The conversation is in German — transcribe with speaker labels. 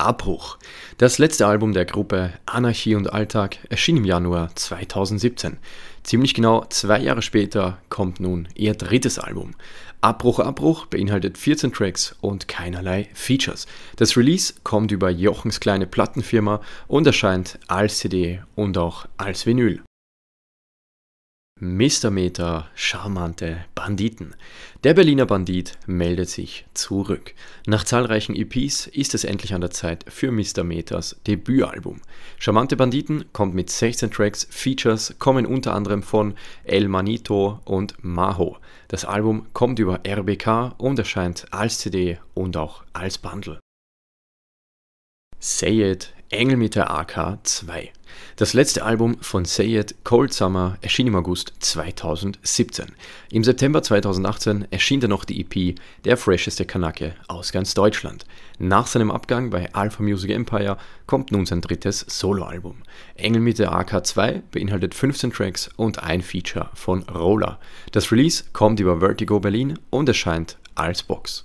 Speaker 1: Abbruch. Das letzte Album der Gruppe Anarchie und Alltag erschien im Januar 2017. Ziemlich genau zwei Jahre später kommt nun ihr drittes Album. Abbruch Abbruch beinhaltet 14 Tracks und keinerlei Features. Das Release kommt über Jochens kleine Plattenfirma und erscheint als CD und auch als Vinyl. Mr. Meter, charmante Banditen. Der Berliner Bandit meldet sich zurück. Nach zahlreichen EPs ist es endlich an der Zeit für Mr. Meters Debütalbum. Charmante Banditen kommt mit 16 Tracks, Features kommen unter anderem von El Manito und Maho. Das Album kommt über RBK und erscheint als CD und auch als Bundle. Say It Engel mit der AK 2. Das letzte Album von Sayed Cold Summer erschien im August 2017. Im September 2018 erschien dann noch die EP Der fresheste Kanake aus ganz Deutschland. Nach seinem Abgang bei Alpha Music Empire kommt nun sein drittes Soloalbum. Engel mit der AK2 beinhaltet 15 Tracks und ein Feature von Roller. Das Release kommt über Vertigo Berlin und erscheint als Box.